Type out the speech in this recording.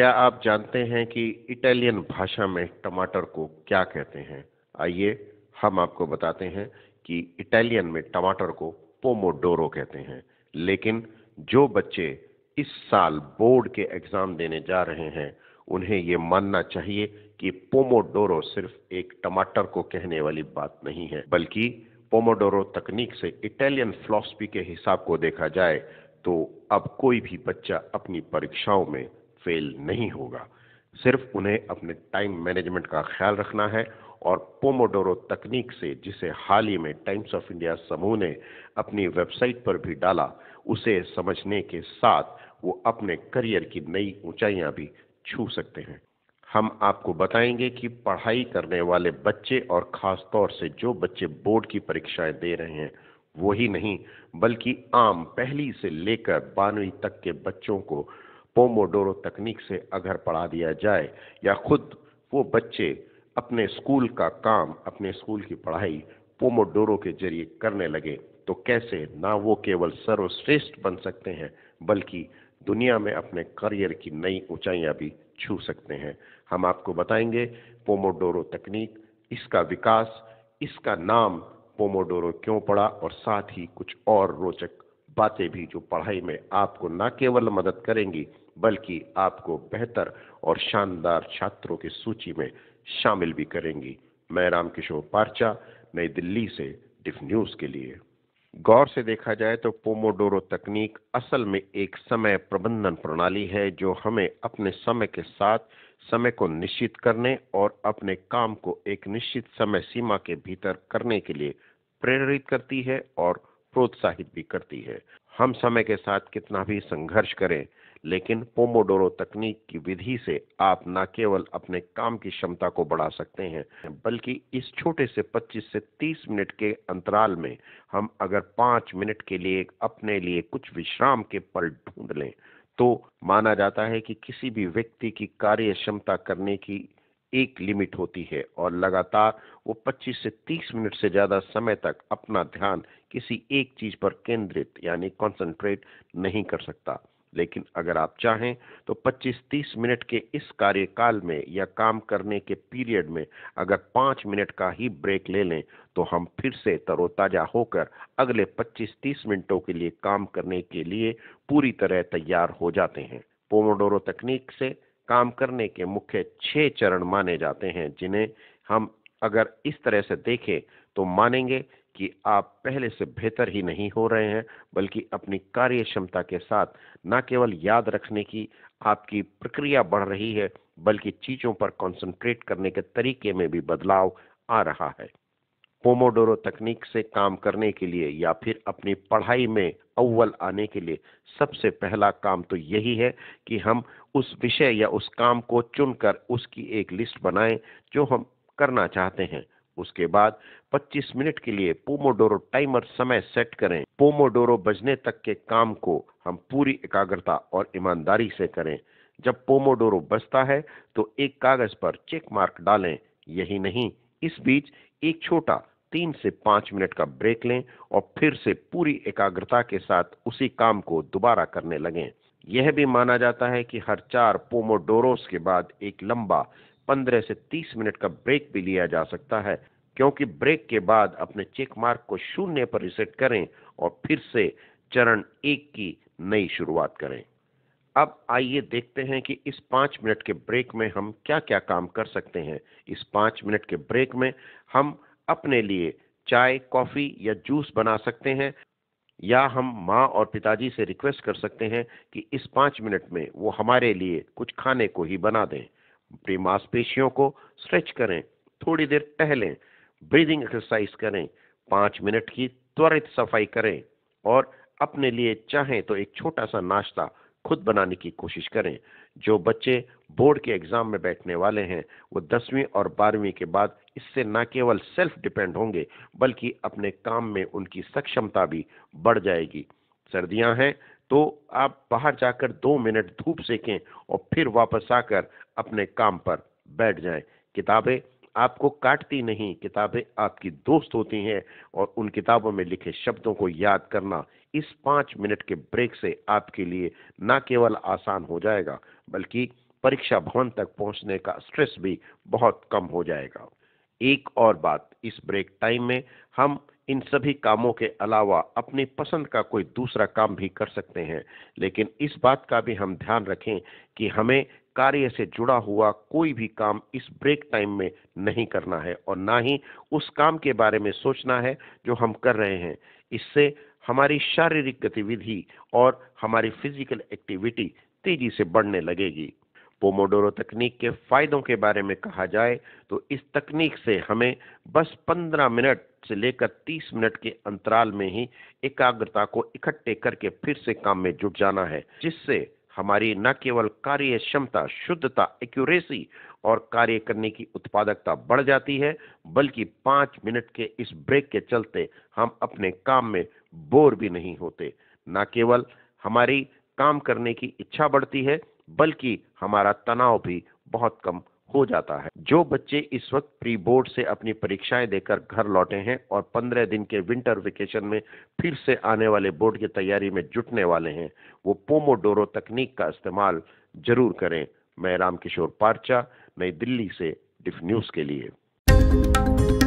क्या आप जानते हैं कि इटालियन भाषा में टमाटर को क्या कहते हैं आइए हम आपको बताते हैं कि इटालियन में टमाटर को पोमोडोरो कहते हैं लेकिन जो बच्चे इस साल बोर्ड के एग्ज़ाम देने जा रहे हैं उन्हें ये मानना चाहिए कि पोमोडोरो सिर्फ एक टमाटर को कहने वाली बात नहीं है बल्कि पोमोडोरो तकनीक से इटालियन फिलोसफी के हिसाब को देखा जाए तो अब कोई भी बच्चा अपनी परीक्षाओं में फेल नहीं होगा सिर्फ उन्हें अपने टाइम मैनेजमेंट का ख्याल रखना है और पोमोडोरो तकनीक से जिसे हाल ही में टाइम्स ऑफ इंडिया समूह ने अपनी वेबसाइट पर भी डाला उसे समझने के साथ वो अपने करियर की नई ऊंचाइयां भी छू सकते हैं हम आपको बताएंगे कि पढ़ाई करने वाले बच्चे और ख़ास तौर से जो बच्चे बोर्ड की परीक्षाएं दे रहे हैं वही नहीं बल्कि आम पहली से लेकर बानवी तक के बच्चों को पोमोडोरो तकनीक से अगर पढ़ा दिया जाए या खुद वो बच्चे अपने स्कूल का काम अपने स्कूल की पढ़ाई पोमोडोरो के जरिए करने लगे तो कैसे ना वो केवल सर्वश्रेष्ठ बन सकते हैं बल्कि दुनिया में अपने करियर की नई ऊंचाइयां भी छू सकते हैं हम आपको बताएंगे पोमोडोरो तकनीक इसका विकास इसका नाम पोमोडोरो क्यों पड़ा और साथ ही कुछ और रोचक बातें भी जो पढ़ाई में आपको न केवल मदद करेंगी बल्कि आपको बेहतर और शानदार छात्रों की सूची में शामिल भी करेंगी मैं रामकिशोर पार्चा नई दिल्ली से डिफ न्यूज़ के लिए गौर से देखा जाए तो पोमोडोरो तकनीक असल में एक समय प्रबंधन प्रणाली है जो हमें अपने समय के साथ समय को निश्चित करने और अपने काम को एक निश्चित समय सीमा के भीतर करने के लिए प्रेरित करती है और प्रोत्साहित भी करती है हम समय के साथ कितना भी संघर्ष करें लेकिन पोमोडोरो तकनीक की विधि से आप न केवल अपने काम की क्षमता को बढ़ा सकते हैं बल्कि इस छोटे से 25 से 30 मिनट के अंतराल में हम अगर 5 मिनट के लिए अपने लिए कुछ विश्राम के पल ढूंढ लें तो माना जाता है कि किसी भी व्यक्ति की कार्य क्षमता करने की एक लिमिट होती है और लगातार वो 25 से 30 मिनट से ज़्यादा समय तक अपना ध्यान किसी एक चीज़ पर केंद्रित यानी कंसंट्रेट नहीं कर सकता लेकिन अगर आप चाहें तो 25-30 मिनट के इस कार्यकाल में या काम करने के पीरियड में अगर 5 मिनट का ही ब्रेक ले लें तो हम फिर से तरोताज़ा होकर अगले 25-30 मिनटों के लिए काम करने के लिए पूरी तरह तैयार हो जाते हैं पोमोडोरो तकनीक से काम करने के मुख्य छह चरण माने जाते हैं जिन्हें हम अगर इस तरह से देखें तो मानेंगे कि आप पहले से बेहतर ही नहीं हो रहे हैं बल्कि अपनी कार्य क्षमता के साथ न केवल याद रखने की आपकी प्रक्रिया बढ़ रही है बल्कि चीज़ों पर कंसंट्रेट करने के तरीके में भी बदलाव आ रहा है पोमोडोरो तकनीक से काम करने के लिए या फिर अपनी पढ़ाई में अव्वल आने के लिए सबसे पहला काम तो यही है कि हम उस विषय या उस काम को चुनकर उसकी एक लिस्ट बनाएं जो हम करना चाहते हैं उसके बाद 25 मिनट के लिए पोमोडोरो टाइमर समय सेट करें पोमोडोरो बजने तक के काम को हम पूरी एकाग्रता और ईमानदारी से करें जब पोमोडोरो बजता है तो एक कागज पर चेक मार्क डालें यही नहीं इस बीच एक छोटा तीन से पांच मिनट का ब्रेक लें और फिर से पूरी एकाग्रता के साथ उसी काम को दोबारा करने लगें यह भी माना जाता है कि हर चार पोमोडोरोस के बाद एक लंबा 15 से 30 मिनट का ब्रेक भी लिया जा सकता है क्योंकि ब्रेक के बाद अपने चेक मार्क को शून्य पर रिसेट करें और फिर से चरण एक की नई शुरुआत करें अब आइए देखते हैं कि इस पाँच मिनट के ब्रेक में हम क्या क्या काम कर सकते हैं इस पाँच मिनट के ब्रेक में हम अपने लिए चाय कॉफ़ी या जूस बना सकते हैं या हम माँ और पिताजी से रिक्वेस्ट कर सकते हैं कि इस पाँच मिनट में वो हमारे लिए कुछ खाने को ही बना दें अपनी मांसपेशियों को स्ट्रेच करें थोड़ी देर टहलें ब्रीदिंग एक्सरसाइज करें पाँच मिनट की त्वरित सफाई करें और अपने लिए चाहें तो एक छोटा सा नाश्ता खुद बनाने की कोशिश करें जो बच्चे बोर्ड के एग्ज़ाम में बैठने वाले हैं वो दसवीं और बारहवीं के बाद इससे न केवल सेल्फ डिपेंड होंगे बल्कि अपने काम में उनकी सक्षमता भी बढ़ जाएगी सर्दियां हैं तो आप बाहर जाकर दो मिनट धूप सेकें और फिर वापस आकर अपने काम पर बैठ जाएं किताबें आपको काटती नहीं किताबें आपकी दोस्त होती हैं और उन किताबों में लिखे शब्दों को याद करना इस पाँच मिनट के ब्रेक से आपके लिए न केवल आसान हो जाएगा बल्कि परीक्षा भवन तक पहुंचने का स्ट्रेस भी बहुत कम हो जाएगा एक और बात इस ब्रेक टाइम में हम इन सभी कामों के अलावा अपनी पसंद का कोई दूसरा काम भी कर सकते हैं लेकिन इस बात का भी हम ध्यान रखें कि हमें कार्य से जुड़ा हुआ कोई भी काम इस ब्रेक टाइम में नहीं करना है और ना ही उस काम के बारे में सोचना है जो हम कर रहे हैं इससे हमारी शारीरिक गतिविधि और हमारी फिजिकल एक्टिविटी तेजी से बढ़ने लगेगी पोमोडोरो तकनीक के फायदों के बारे में कहा जाए तो इस तकनीक से हमें बस 15 मिनट से लेकर 30 मिनट के अंतराल में ही एकाग्रता को इकट्ठे करके फिर से काम में जुट जाना है जिससे हमारी न केवल कार्य क्षमता शुद्धता एक्यूरेसी और कार्य करने की उत्पादकता बढ़ जाती है बल्कि पांच मिनट के इस ब्रेक के चलते हम अपने काम में बोर भी नहीं होते न केवल हमारी काम करने की इच्छा बढ़ती है बल्कि हमारा तनाव भी बहुत कम हो जाता है जो बच्चे इस वक्त प्री बोर्ड से अपनी परीक्षाएं देकर घर लौटे हैं और पंद्रह दिन के विंटर वेकेशन में फिर से आने वाले बोर्ड की तैयारी में जुटने वाले हैं वो पोमोडोरो तकनीक का इस्तेमाल जरूर करें मैं राम किशोर पारचा नई दिल्ली से डिफ न्यूज के लिए